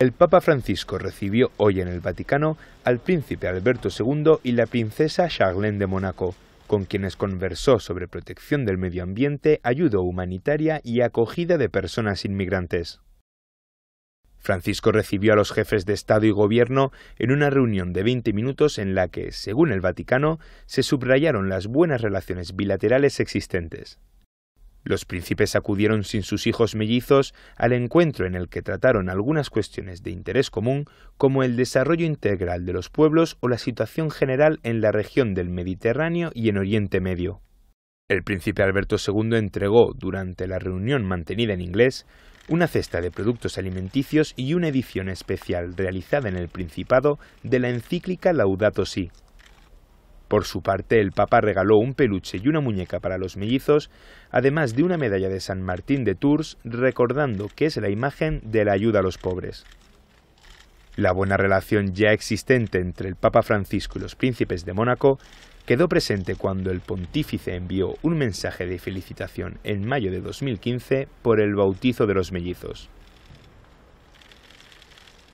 El Papa Francisco recibió hoy en el Vaticano al príncipe Alberto II y la princesa Charlene de Mónaco, con quienes conversó sobre protección del medio ambiente, ayuda humanitaria y acogida de personas inmigrantes. Francisco recibió a los jefes de Estado y Gobierno en una reunión de 20 minutos en la que, según el Vaticano, se subrayaron las buenas relaciones bilaterales existentes. Los príncipes acudieron sin sus hijos mellizos al encuentro en el que trataron algunas cuestiones de interés común, como el desarrollo integral de los pueblos o la situación general en la región del Mediterráneo y en Oriente Medio. El príncipe Alberto II entregó, durante la reunión mantenida en inglés, una cesta de productos alimenticios y una edición especial realizada en el Principado de la encíclica Laudato Si, por su parte, el Papa regaló un peluche y una muñeca para los mellizos, además de una medalla de San Martín de Tours, recordando que es la imagen de la ayuda a los pobres. La buena relación ya existente entre el Papa Francisco y los príncipes de Mónaco quedó presente cuando el pontífice envió un mensaje de felicitación en mayo de 2015 por el bautizo de los mellizos.